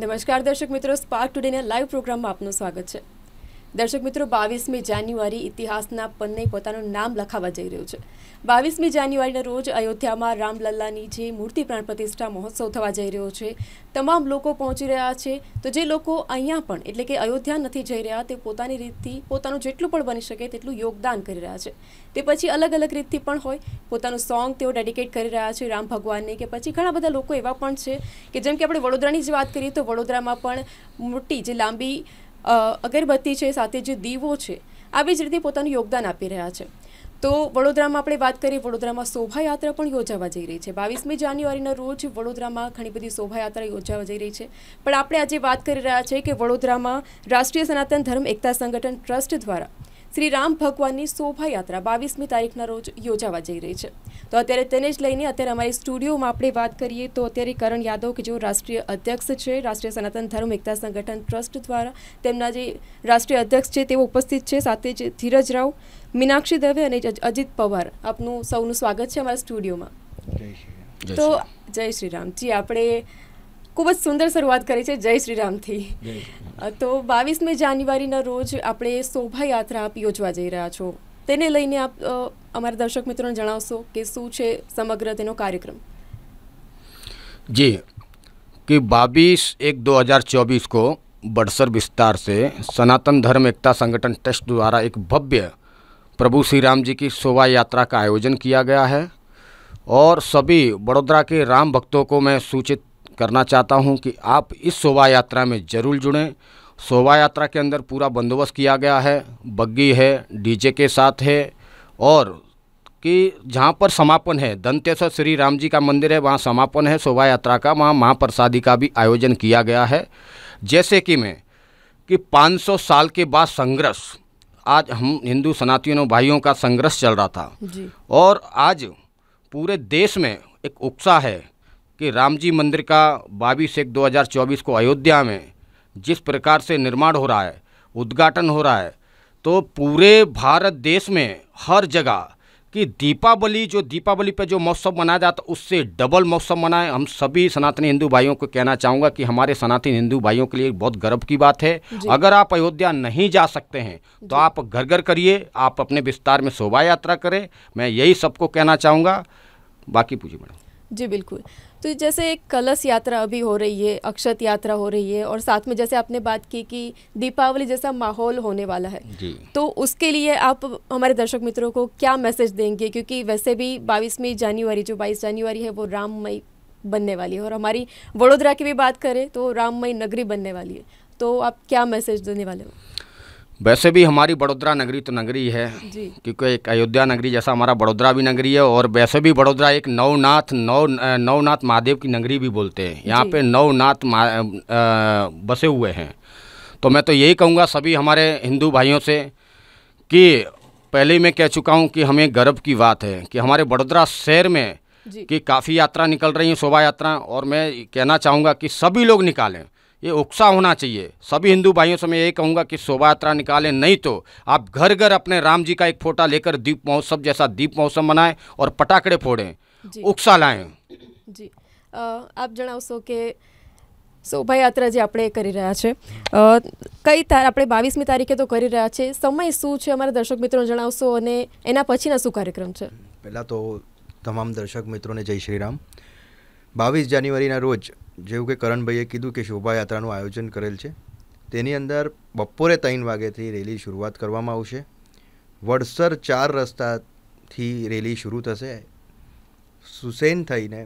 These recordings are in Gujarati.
નમસ્કાર દર્શક મિત્રો સ્પાર્ક ટુડેના લાઈવ પ્રોગ્રામમાં આપનું સ્વાગત છે દર્શક મિત્રો બાવીસમી જાન્યુઆરી ઇતિહાસના પન્ને પોતાનું નામ લખાવા જઈ રહ્યું છે બાવીસમી જાન્યુઆરીના રોજ અયોધ્યામાં રામલલ્લાની જે મૂર્તિ પ્રાણ પ્રતિષ્ઠા મહોત્સવ થવા જઈ રહ્યો છે તમામ લોકો પહોંચી રહ્યા છે તો જે લોકો અહીંયા પણ એટલે કે અયોધ્યા નથી જઈ રહ્યા તે પોતાની રીતથી પોતાનું જેટલું પણ બની શકે તેટલું યોગદાન કરી રહ્યા છે તે પછી અલગ અલગ રીતથી પણ હોય પોતાનું સોંગ તેઓ ડેડિકેટ કરી રહ્યા છે રામ ભગવાનને કે પછી ઘણા બધા લોકો એવા પણ છે કે જેમ કે આપણે વડોદરાની જ વાત કરીએ તો વડોદરામાં પણ મોટી જે લાંબી અગરબત્તી છે સાથે જે દીવો છે આવી જ રીતે પોતાનું યોગદાન આપી રહ્યા છે તો વડોદરામાં આપણે વાત કરીએ વડોદરામાં શોભાયાત્રા પણ યોજાવા જઈ રહી છે બાવીસમી જાન્યુઆરીના રોજ વડોદરામાં ઘણી બધી શોભાયાત્રા યોજાવા જઈ રહી છે પણ આપણે આજે વાત કરી રહ્યા છીએ કે વડોદરામાં રાષ્ટ્રીય સનાતન ધર્મ એકતા સંગઠન ટ્રસ્ટ દ્વારા શ્રી રામ ભગવાનની શોભાયાત્રા બાવીસમી તારીખના રોજ યોજાવા જઈ રહી છે તો અત્યારે તેને જ લઈને અત્યારે અમારી સ્ટુડિયોમાં આપણે વાત કરીએ તો અત્યારે કરણ યાદવ કે જેઓ રાષ્ટ્રીય અધ્યક્ષ છે રાષ્ટ્રીય સનાતન ધર્મ એકતા સંગઠન ટ્રસ્ટ દ્વારા તેમના જે રાષ્ટ્રીય અધ્યક્ષ છે તેઓ ઉપસ્થિત છે સાથે જ ધીરજ રાવ મીનાક્ષી દવે અને અજિત પવાર આપનું સૌનું સ્વાગત છે અમારા સ્ટુડિયોમાં તો જય શ્રી રામ જી આપણે ખૂબ જ સુંદર શરૂઆત કરી છે જય શ્રી રામ થી તો 22 મે જાન્યુઆરી ના રોજ આપણે શોભા યાત્રા આપ યોજવા જઈ રહ્યા છો તેને લઈને આપ અમારા દર્શક મિત્રોને જણાવશો કે શું છે સમગ્ર તેનો કાર્યક્રમ જી કે 22 1 2024 કો બડસર વિસ્તાર સે સનાતન ધર્મ એકતા સંગઠન ટેસ્ટ દ્વારા એક ભવ્ય પ્રભુ શ્રી રામજી ની શોભા યાત્રા કા આયોજન કિયા ગયા હૈ ઓર સભી બરોદરા કે રામ ભક્તો કો મે સૂચિત करना चाहता हूं कि आप इस शोभा यात्रा में ज़रूर जुड़ें शोभा यात्रा के अंदर पूरा बंदोबस्त किया गया है बग्गी है डीजे के साथ है और कि जहाँ पर समापन है दंतेश्वर श्री राम जी का मंदिर है वहाँ समापन है शोभा यात्रा का वहाँ महाप्रसादी का भी आयोजन किया गया है जैसे कि मैं कि 500 साल के बाद संघर्ष आज हम हिंदू सनातनों भाइयों का संघर्ष चल रहा था और आज पूरे देश में एक उत्साह है कि राम जी मंदिर का बाईस एक 2024 को अयोध्या में जिस प्रकार से निर्माण हो रहा है उद्घाटन हो रहा है तो पूरे भारत देश में हर जगह कि दीपावली जो दीपावली पे जो महोत्सव मनाया जाता उससे डबल महोत्सव मनाएं हम सभी सनातनी हिंदू भाइयों को कहना चाहूँगा कि हमारे सनातनी हिंदू भाइयों के लिए बहुत गर्व की बात है अगर आप अयोध्या नहीं जा सकते हैं तो आप घर घर करिए आप अपने विस्तार में शोभा यात्रा करें मैं यही सबको कहना चाहूँगा बाकी पूछिए मैडम जी बिल्कुल तो जैसे एक कलश यात्रा अभी हो रही है अक्षत यात्रा हो रही है और साथ में जैसे आपने बात की कि दीपावली जैसा माहौल होने वाला है तो उसके लिए आप हमारे दर्शक मित्रों को क्या मैसेज देंगे क्योंकि वैसे भी बाईसवीं जनवरी जो बाईस जनवरी है वो राममय बनने वाली है और हमारी वडोदरा की भी बात करें तो राममय नगरी बनने वाली है तो आप क्या मैसेज देने वाले हो वैसे भी हमारी बड़ोदरा नगरी तो नगरी है क्योंकि एक अयोध्या नगरी जैसा हमारा बड़ोदरा भी नगरी है और वैसे भी बड़ोदरा एक नवनाथ नव नवनाथ महादेव की नगरी भी बोलते हैं यहाँ पे नवनाथ बसे हुए हैं तो मैं तो यही कहूँगा सभी हमारे हिंदू भाइयों से कि पहले मैं कह चुका हूँ कि हमें गर्व की बात है कि हमारे बड़ोदरा शहर में कि काफ़ी यात्रा निकल रही है शोभा यात्रा और मैं कहना चाहूँगा कि सभी लोग निकालें ये उकसा होना चाहिए सभी हिंदू भाइयों से मैं यही कहूँगा कि शोभा यात्रा निकालें नहीं तो आप घर घर अपने राम जी का एक फोटा लेकर दीप महोत्सव जैसा दीप महोत्सव मनाएं और पटाखड़े फोड़ें उकसा लाएं જી આપ જણાવશો કે શોભાયાત્રા જે આપણે કરી રહ્યા છે કઈ તાર આપણે બાવીસમી તારીખે તો કરી રહ્યા છે સમય શું છે અમારા દર્શક મિત્રો જણાવશો અને એના પછીના શું કાર્યક્રમ છે પહેલાં તો તમામ દર્શક મિત્રોને જય શ્રી રામ બાવીસ જાન્યુઆરીના રોજ જેવું કે કરણભાઈએ કીધું કે શોભાયાત્રાનું આયોજન કરેલ છે તેની અંદર બપોરે ત્રણ વાગ્યાથી રેલી શરૂઆત કરવામાં આવશે વડસર ચાર રસ્તાથી રેલી શરૂ થશે સુસેન થઈને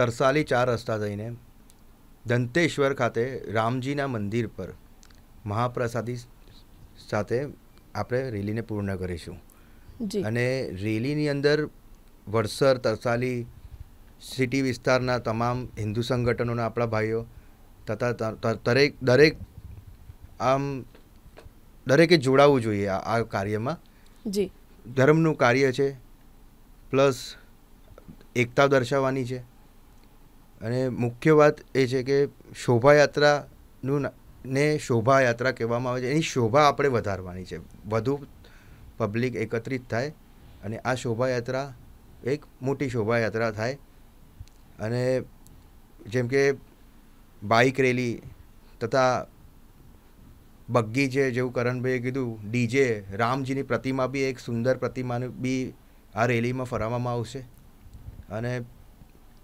તરસાલી ચાર રસ્તા થઈને દંતેશ્વર ખાતે રામજીના મંદિર પર મહાપ્રસાદી સાથે આપણે રેલીને પૂર્ણ કરીશું અને રેલીની અંદર વડસર તરસાલી સિટી વિસ્તારના તમામ હિન્દુ સંગઠનોના આપણા ભાઈઓ તથા દરેક દરેક આમ દરેકે જોડાવવું જોઈએ આ કાર્યમાં જી ધર્મનું કાર્ય છે પ્લસ એકતા દર્શાવવાની છે અને મુખ્ય વાત એ છે કે શોભાયાત્રાનું ને શોભાયાત્રા કહેવામાં આવે છે એની શોભા આપણે વધારવાની છે વધુ પબ્લિક એકત્રિત થાય અને આ શોભાયાત્રા એક મોટી શોભાયાત્રા થાય અને જેમ કે બાઇક રેલી તથા બગ્ગી છે જેવું કરણભાઈએ કીધું ડીજે રામજીની પ્રતિમા બી એક સુંદર પ્રતિમાનું બી આ રેલીમાં ફરાવવામાં આવશે અને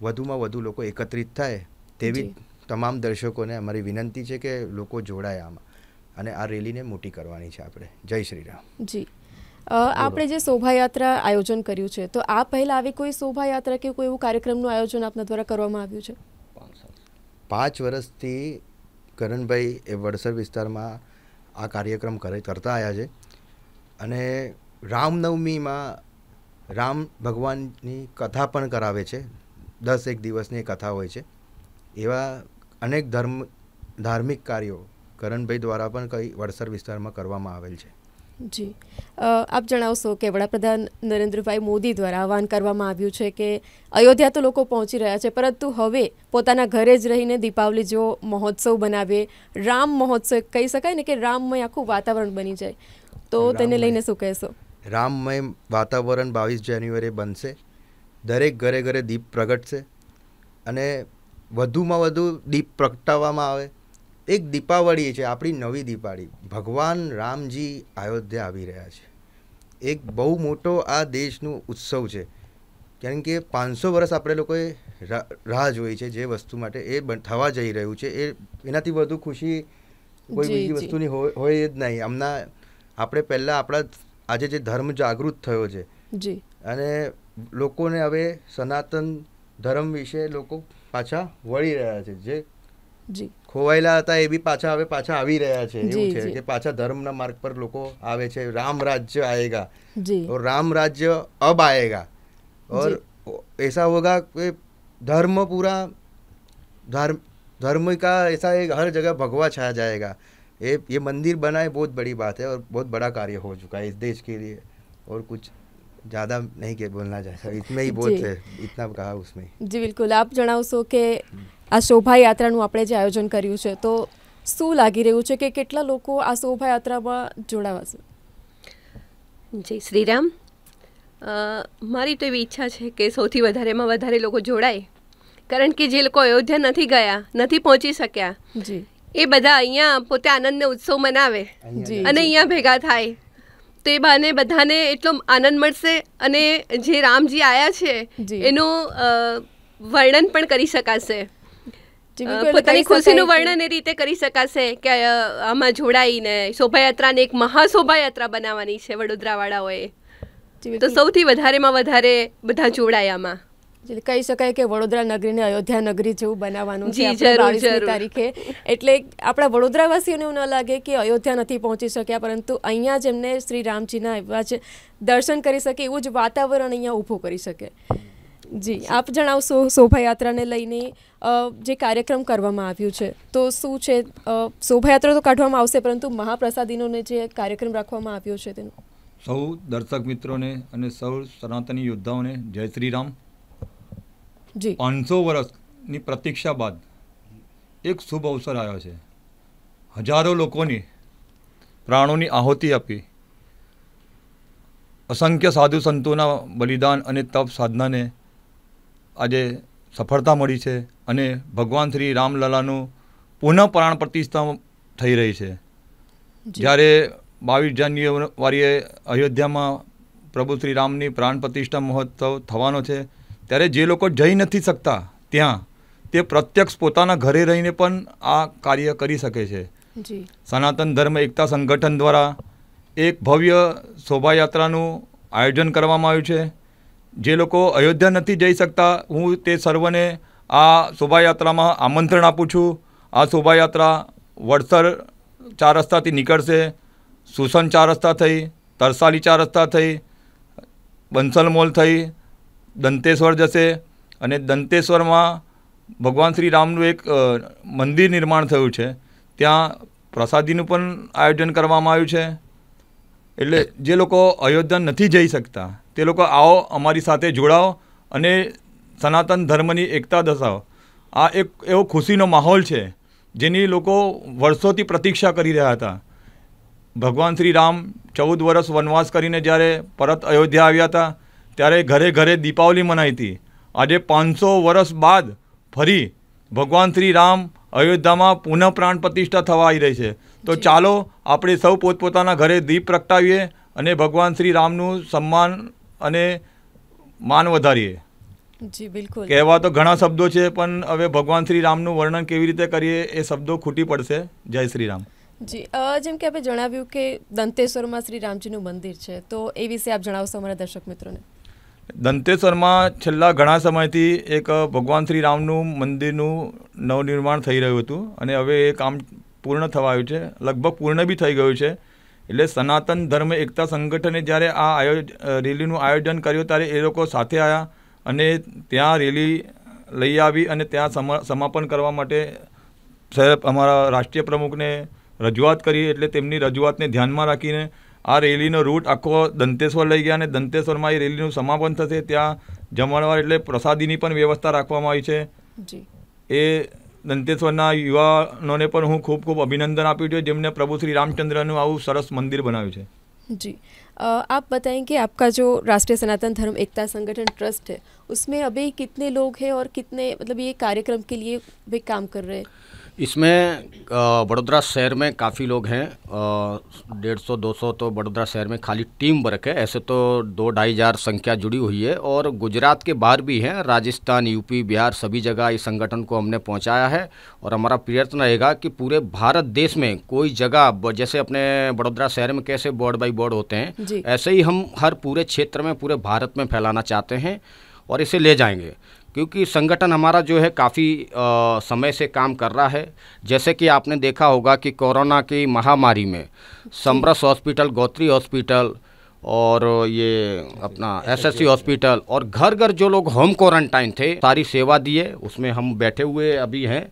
વધુમાં વધુ લોકો એકત્રિત થાય તેવી તમામ દર્શકોને અમારી વિનંતી છે કે લોકો જોડાય આમાં અને આ રેલીને મોટી કરવાની છે આપણે જય શ્રી રામ જી આપણે જે શોભાયાત્રા આયોજન કર્યું છે તો આ પહેલાં આવી કોઈ શોભાયાત્રા કે કોઈ એવું કાર્યક્રમનું આયોજન આપના દ્વારા કરવામાં આવ્યું છે પાંચ વર્ષથી કરણભાઈ એ વડસર વિસ્તારમાં આ કાર્યક્રમ કરે કરતા આવ્યા છે અને રામનવમીમાં રામ ભગવાનની કથા પણ કરાવે છે દસ એક દિવસની કથા હોય છે એવા અનેક ધર્મ ધાર્મિક કાર્યો કરણભાઈ દ્વારા પણ કઈ વડસર વિસ્તારમાં કરવામાં આવેલ છે જી આપ જણાવશો કે વડાપ્રધાન નરેન્દ્રભાઈ મોદી દ્વારા આહવાન કરવામાં આવ્યું છે કે અયોધ્યા તો લોકો પહોંચી રહ્યા છે પરંતુ હવે પોતાના ઘરે જ રહીને દીપાવલી જો મહોત્સવ બનાવે રામ મહોત્સવ કહી શકાય ને કે રામમય આખું વાતાવરણ બની જાય તો તેને લઈને શું કહેશો રામમય વાતાવરણ બાવીસ જાન્યુઆરી બનશે દરેક ઘરે ઘરે દીપ પ્રગટશે અને વધુમાં વધુ દીપ પ્રગટાવવામાં આવે એક દીપાવળી છે આપણી નવી દીપાળી ભગવાન રામજી અયોધ્યા આવી રહ્યા છે એક બહુ મોટો આ દેશનું ઉત્સવ છે કારણ કે પાંચસો વર્ષ આપણે લોકોએ રાહ જોઈ છે જે વસ્તુ માટે એ થવા જઈ રહ્યું છે એ એનાથી વધુ ખુશી કોઈ બીજી વસ્તુની હોય જ નહીં હમણાં આપણે પહેલાં આપણા આજે જે ધર્મ જાગૃત થયો છે અને લોકોને હવે સનાતન ધર્મ વિશે લોકો પાછા વળી રહ્યા છે જે જી ખોવાયેલા હતા એ બી પાછા હવે પાછા આવી રહ્યા છે એવું છે કે પાછા ધર્મના માર્ગ પર લોકો આવે છે રામ રાજ્ય हर जगह भगवा छाया जाएगा ये ये मंदिर बनाए बहुत बड़ी बात है और बहुत बड़ा कार्य हो चुका है इस देश के लिए और कुछ ज़्यादा नहीं बोलना चाहिए इतना ही बहुत है इतना कहा उसमें जी बिल्कुल आप जनावशो के આ શોભાયાત્રાનું આપણે જે આયોજન કર્યું છે તો શું લાગી રહ્યું છે કે કેટલા લોકો આ શોભાયાત્રામાં જોડાવાશે જય શ્રીરામ મારી તો એવી ઈચ્છા છે કે સૌથી વધારેમાં વધારે લોકો જોડાય કારણ કે જે લોકો અયોધ્યા નથી ગયા નથી પહોંચી શક્યા એ બધા અહીંયા પોતે આનંદને ઉત્સવ મનાવે અને અહીંયા ભેગા થાય તો એ બહાને બધાને એટલો આનંદ મળશે અને જે રામજી આવ્યા છે એનું વર્ણન પણ કરી શકાશે પોતાની ખુશીનું વર્ણન એ રીતે કરી શકાશે કે આમાં જોડાઈને શોભાયાત્રાને એક મહાશોભાયાત્રા બનાવવાની છે વડોદરાવાળાઓએ તો સૌથી વધારેમાં વધારે બધા જોડાય આમાં કહી શકાય કે વડોદરા નગરીને અયોધ્યા નગરી જેવું બનાવવાનું છે તારીખે એટલે આપણા વડોદરાવાસીઓને એવું ન લાગે કે અયોધ્યા નથી પહોંચી શક્યા પરંતુ અહીંયા જેમને શ્રી રામજીના એવા જ દર્શન કરી શકે એવું જ વાતાવરણ અહીંયા ઊભું કરી શકે જી આપ જણાવશો શોભાયાત્રાને લઈને જે કાર્યક્રમ કરવામાં આવ્યું છે તો શું છે શોભાયાત્રા તો કાઢવામાં આવશે પરંતુ મહાપ્રસાદીનોને જે કાર્યક્રમ રાખવામાં આવ્યો છે તેનો સૌ દર્શક મિત્રોને અને સૌ સનાતની યોદ્ધાઓને જય શ્રી રામ જી પાંચસો વર્ષની પ્રતીક્ષા બાદ એક શુભ અવસર આવ્યો છે હજારો લોકોની પ્રાણોની આહુતિ આપી અસંખ્ય સાધુ સંતોના બલિદાન અને તપ સાધનાને આજે સફળતા મળી છે અને ભગવાન શ્રી રામલલાનું પુનઃ પ્રાણ પ્રતિષ્ઠા થઈ રહી છે જ્યારે બાવીસ જાન્યુઆરીએ અયોધ્યામાં પ્રભુ શ્રી રામની પ્રાણ પ્રતિષ્ઠા મહોત્સવ થવાનો છે ત્યારે જે લોકો જઈ નથી શકતા ત્યાં તે પ્રત્યક્ષ પોતાના ઘરે રહીને પણ આ કાર્ય કરી શકે છે સનાતન ધર્મ એકતા સંગઠન દ્વારા એક ભવ્ય શોભાયાત્રાનું આયોજન કરવામાં આવ્યું છે જે લોકો અયોધ્યા નથી જઈ શકતા હું તે સર્વને આ શોભાયાત્રામાં આમંત્રણ આપું છું આ શોભાયાત્રા વડસર ચાર રસ્તાથી નીકળશે સુસન ચાર રસ્તા થઈ તરસાલી ચાર રસ્તા થઈ બંસલ મોલ થઈ દંતેશ્વર જશે અને દંતેશ્વરમાં ભગવાન શ્રી રામનું એક મંદિર નિર્માણ થયું છે ત્યાં પ્રસાદીનું પણ આયોજન કરવામાં આવ્યું છે એટલે જે લોકો અયોધ્યા નથી જઈ શકતા તે લોકો આવો અમારી સાથે જોડાઓ અને સનાતન ધર્મની એકતા દર્શાવો આ એક એવો ખુશીનો માહોલ છે જેની લોકો વર્ષોથી પ્રતીક્ષા કરી રહ્યા હતા ભગવાન શ્રી રામ ચૌદ વર્ષ વનવાસ કરીને જ્યારે પરત અયોધ્યા આવ્યા હતા ત્યારે ઘરે ઘરે દીપાવલી મનાઈ હતી આજે પાંચસો વર્ષ બાદ ફરી ભગવાન શ્રી રામ અયોધ્યામાં પુનઃ પ્રાણ પ્રતિષ્ઠા થવા આવી રહી છે તો ચાલો આપણે સૌ પોતપોતાના ઘરે દીપ પ્રગટાવીએ અને ભગવાન શ્રી રામનું સન્માન અને માન વધારીએ જી બિલકુલ કહેવા તો ઘણા શબ્દો છે પણ હવે ભગવાન શ્રી રામનું વર્ણન કેવી રીતે કરીએ એ શબ્દો ખૂટી પડશે જય શ્રી રામ જી જેમ કે આપણે જણાવ્યું કે દંતેશ્વરમાં શ્રી રામજીનું મંદિર છે તો એ વિશે આપ જણાવશો અમારા દર્શક મિત્રોને દંતેશ્વરમાં છેલ્લા ઘણા સમયથી એક ભગવાન શ્રી રામનું મંદિરનું નવનિર્માણ થઈ રહ્યું હતું અને હવે એ કામ પૂર્ણ થવા આવ્યું છે લગભગ પૂર્ણ બી થઈ ગયું છે એટલે સનાતન ધર્મ એકતા સંગઠને જ્યારે આ આયોજ રેલીનું આયોજન કર્યું ત્યારે એ લોકો સાથે આવ્યા અને ત્યાં રેલી લઈ આવી અને ત્યાં સમાપન કરવા માટે સાહેબ અમારા રાષ્ટ્રીય પ્રમુખને રજૂઆત કરી એટલે તેમની રજૂઆતને ધ્યાનમાં રાખીને આ રેલીનો રૂટ આખો દંતેશ્વર લઈ ગયા અને દંતેશ્વરમાં એ રેલીનું સમાપન થશે ત્યાં જમણવાર એટલે પ્રસાદીની પણ વ્યવસ્થા રાખવામાં આવી છે એ દંતેશ્વરના યુવાનોને પણ હું ખૂબ ખૂબ અભિનંદન આપું છું જેમને પ્રભુ શ્રી રામચંદ્રનું આવું સરસ મંદિર બનાવ્યું છે जी आप बताएं कि आपका जो राष्ट्रीय सनातन धर्म एकता संगठन ट्रस्ट है उसमें अभी कितने लोग हैं और कितने मतलब ये कार्यक्रम के लिए भी काम कर रहे हैं इसमें बड़ोदरा शहर में काफ़ी लोग हैं डेढ़ सौ दो सौ तो बड़ोदरा शहर में खाली टीम वर्क है ऐसे तो दो ढाई हज़ार संख्या जुड़ी हुई है और गुजरात के बाहर भी हैं राजस्थान यूपी बिहार सभी जगह इस संगठन को हमने पहुंचाया है और हमारा प्रयत्न रहेगा कि पूरे भारत देश में कोई जगह जैसे अपने बड़ोदरा शहर में कैसे बोर्ड बाई बोर्ड होते हैं ऐसे ही हम हर पूरे क्षेत्र में पूरे भारत में फैलाना चाहते हैं और इसे ले जाएंगे क्योंकि संगठन हमारा जो है काफ़ी समय से काम कर रहा है जैसे कि आपने देखा होगा कि कोरोना की महामारी में समरस हॉस्पिटल गोत्री हॉस्पिटल और ये अपना एसएससी हॉस्पिटल और घर घर जो लोग होम क्वारंटाइन थे सारी सेवा दिए उसमें हम बैठे हुए अभी हैं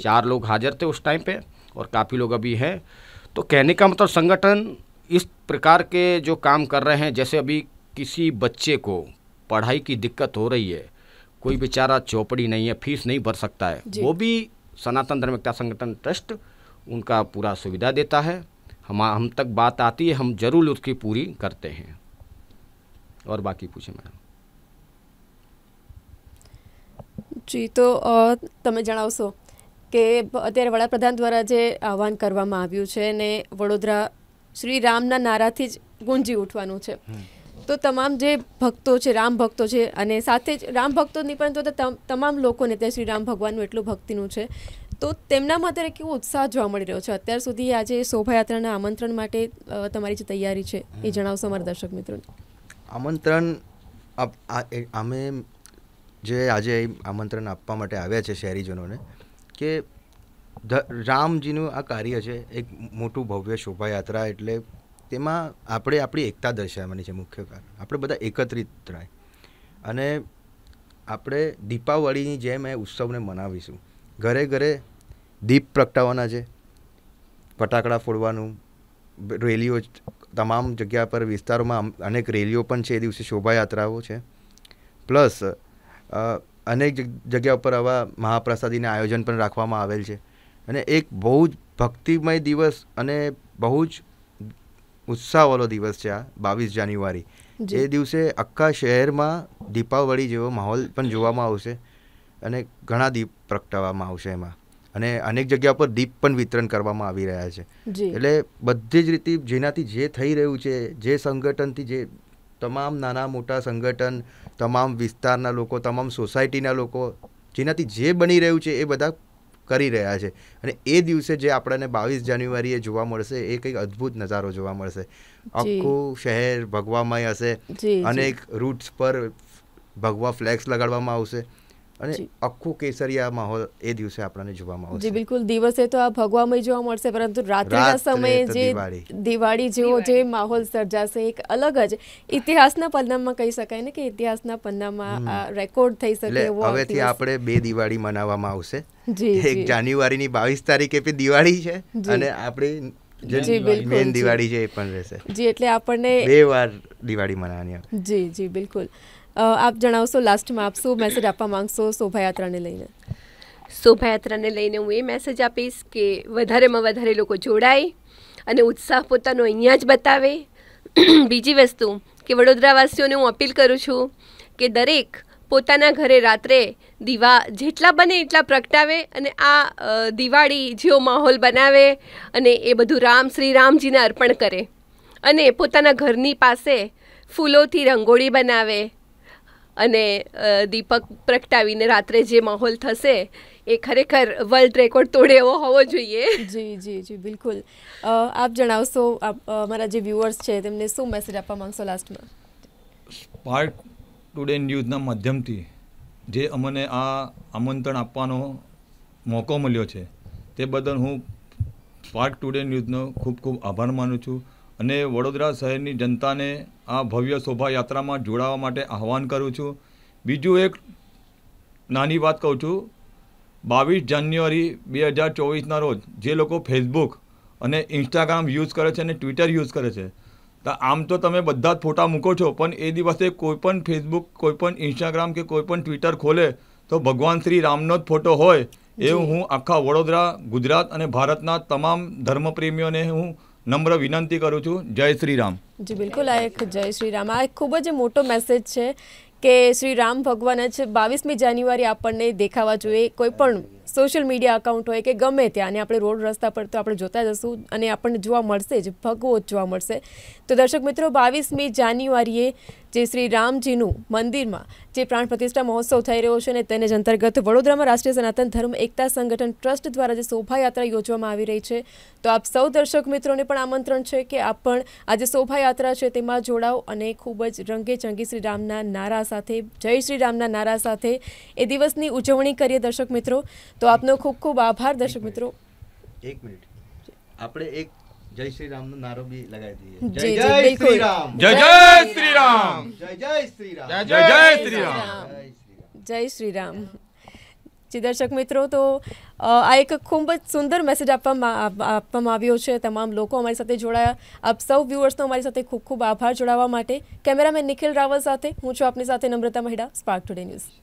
चार लोग हाजिर थे उस टाइम पे और काफ़ी लोग अभी हैं तो कहने का मतलब संगठन इस प्रकार के जो काम कर रहे हैं जैसे अभी किसी बच्चे को पढ़ाई की दिक्कत हो रही है कोई बेचारा चौपड़ी नहीं है फीस नहीं भर सकता है वो भी सनातन धर्मिकता संगठन ट्रस्ट उनका पूरा सुविधा देता है हम हम तक बात आती है हम जरूर उसकी पूरी करते हैं और बाकी पूछे मैडम जी तो तब જણાવશો કે अत्य વડાપ્રધાન द्वारा जो आह्वान कर वड़ोदरा श्री रामना नारा थी गूंजी उठवा જ તો તમામ જે ભક્તો છે રામ ભક્તો છે અને સાથે જ રામ ભક્તોની પણ તો તમામ લોકોને ત્યાં શ્રી રામ ભગવાનનું એટલું ભક્તિનું છે તો તેમનામાં અત્યારે કેવો ઉત્સાહ જોવા મળી રહ્યો છે અત્યાર સુધી આજે શોભાયાત્રાના આમંત્રણ માટે તમારી જે તૈયારી છે એ જણાવશો અમારા દર્શક મિત્રોને આમંત્રણ અમે જે આજે આમંત્રણ આપવા માટે આવ્યા છે શહેરીજનોને કે રામજીનું આ કાર્ય છે એક મોટું ભવ્ય શોભાયાત્રા એટલે તેમાં આપણે આપણી એકતા દર્શાવવાની છે મુખ્ય કારણ આપણે બધા એકત્રિત રહે અને આપણે દીપાવળીની જેમ એ ઉત્સવને મનાવીશું ઘરે ઘરે દીપ પ્રગટાવવાના છે ફટાકડા ફોડવાનું રેલીઓ તમામ જગ્યા પર વિસ્તારોમાં અનેક રેલીઓ પણ છે એ દિવસે શોભાયાત્રાઓ છે પ્લસ અનેક જગ્યા ઉપર આવા મહાપ્રસાદીને આયોજન પણ રાખવામાં આવેલ છે અને એક બહુ જ ભક્તિમય દિવસ અને બહુ જ ઉત્સાહવાળો દિવસ છે આ બાવીસ જાન્યુઆરી એ દિવસે આખા શહેરમાં દીપાવળી જેવો માહોલ પણ જોવામાં આવશે અને ઘણા દીપ પ્રગટાવવામાં આવશે એમાં અને અનેક જગ્યા પર દીપ પણ વિતરણ કરવામાં આવી રહ્યા છે એટલે બધી જ રીતે જેનાથી જે થઈ રહ્યું છે જે સંગઠનથી જે તમામ નાના મોટા સંગઠન તમામ વિસ્તારના લોકો તમામ સોસાયટીના લોકો જેનાથી જે બની રહ્યું છે એ બધા કરી રહ્યા છે અને એ દિવસે જે આપણને બાવીસ જાન્યુઆરીએ જોવા મળશે એ કંઈક અદ્ભુત નજારો જોવા મળશે આખું શહેર ભગવામય હશે અનેક રૂટ્સ પર ભગવા ફ્લેક્સ લગાડવામાં આવશે અને આખું કેસરિયા માહોલ એ દિવસે આપણને જોવામાં આવશે જી બિલકુલ દિવસે તો આ ભગવામય જોવા મળશે પરંતુ રાત્રિના સમયે જે દિવાળી જેવો જે માહોલ સર્જાશે એક અલગ જ ઇતિહાસના પન્નામાં કહી શકાય ને કે ઇતિહાસના પન્નામાં રેકોર્ડ થઈ શકે એવો હવેથી આપણે બે દિવાળી મનાવવામાં આવશે જી એક જાન્યુઆરીની બાવીસ તારીખે બી દિવાળી છે અને આપણી દિવાળી છે એ પણ રહેશે જી એટલે આપણને બે વાર દિવાળી મનાવવાની જી જી બિલકુલ આપ જણાવશો લાસ્ટમાં આપ શું મેસેજ આપવા માંગશો શોભાયાત્રાને લઈને શોભાયાત્રાને લઈને હું એ મેસેજ આપીશ કે વધારેમાં વધારે લોકો જોડાય અને ઉત્સાહ પોતાનો અહીંયા જ બતાવે બીજી વસ્તુ કે વડોદરાવાસીઓને હું અપીલ કરું છું કે દરેક પોતાના ઘરે રાત્રે દીવા જેટલા બને એટલા પ્રગટાવે અને આ દિવાળી જેવો માહોલ બનાવે અને એ બધું રામ શ્રી રામજીને અર્પણ કરે અને પોતાના ઘરની પાસે ફૂલોથી રંગોળી બનાવે અને દીપક પ્રગટાવીને રાત્રે જે માહોલ થશે એ ખરેખર વર્લ્ડ રેકોર્ડ તોડે એવો હોવો જોઈએ જી જી જી બિલકુલ આપ જણાવશો અમારા જે વ્યુઅર્સ છે તેમને શું મેસેજ આપવા માંગશો લાસ્ટમાં સ્પાર્ક ટુડે ન્યૂઝના માધ્યમથી જે અમને આ આમંત્રણ આપવાનો મોકો મળ્યો છે તે બદલ હું સ્પાર્ક ટુડે ન્યૂઝનો ખૂબ ખૂબ આભાર માનું છું અને વડોદરા શહેરની જનતાને આ ભવ્ય શોભાયાત્રામાં જોડાવા માટે આહવાન કરું છું બીજું એક નાની વાત કહું છું બાવીસ જાન્યુઆરી બે હજાર ચોવીસના રોજ જે લોકો ફેસબુક અને ઇન્સ્ટાગ્રામ યુઝ કરે છે અને ટ્વિટર યુઝ કરે છે તો આમ તો તમે બધા જ ફોટા મૂકો છો પણ એ દિવસે કોઈપણ ફેસબુક કોઈપણ ઇન્સ્ટાગ્રામ કે કોઈપણ ટ્વિટર ખોલે તો ભગવાન શ્રી રામનો જ ફોટો હોય એવું હું આખા વડોદરા ગુજરાત અને ભારતના તમામ ધર્મપ્રેમીઓને હું નમ્ર વિનંતી કરું છું જય શ્રી રામ જી બિલકુલ આ એક જય શ્રી રામ આ એક ખૂબ જ મોટો મેસેજ છે કે શ્રી રામ ભગવાન જ બાવીસમી જાન્યુઆરી આપણને દેખાવા જોઈએ કોઈ પણ સોશિયલ મીડિયા એકાઉન્ટ હોય કે ગમે ત્યાં અને આપણે રોડ રસ્તા પર તો આપણે જોતા જશું અને આપણને જોવા મળશે જ ભગવો જ જોવા મળશે તો દર્શક મિત્રો બાવીસમી જાન્યુઆરીએ જે શ્રી રામજીનું મંદિરમાં જે પ્રાણ પ્રતિષ્ઠા મહોત્સવ થઈ રહ્યો છે અને તેને જ અંતર્ગત વડોદરામાં રાષ્ટ્રીય સનાતન ધર્મ એકતા સંગઠન ટ્રસ્ટ દ્વારા જે શોભાયાત્રા યોજવામાં આવી રહી છે તો આપ સૌ દર્શક મિત્રોને પણ આમંત્રણ છે કે આપ પણ આ જે શોભાયાત્રા છે તેમાં જોડાઓ અને ખૂબ જ રંગેચંગી શ્રી રામના નારા સાથે જય શ્રી રામના નારા સાથે એ દિવસની ઉજવણી કરીએ દર્શક મિત્રો તો આપનો ખૂબ ખૂબ આભાર દર્શક મિત્રો એક મિનિટ આપણે એક જય શ્રી રામ નો નારો બી લગાવી દઈએ જય જય શ્રી રામ જય જય શ્રી રામ જય જય શ્રી રામ જય જય શ્રી રામ જય શ્રી રામ દર્શક મિત્રો તો આ એક ખૂબ જ સુંદર મેસેજ આપવામાં આપવામાં આવ્યો છે તમામ લોકો અમારી સાથે જોડાયા આપ સૌ વ્યૂઅર્સનો અમારી સાથે ખૂબ ખૂબ આભાર જોડાવા માટે કેમેરામેન નિખિલ રાવલ સાથે હું છું આપની સાથે Namrata Mahida spark today news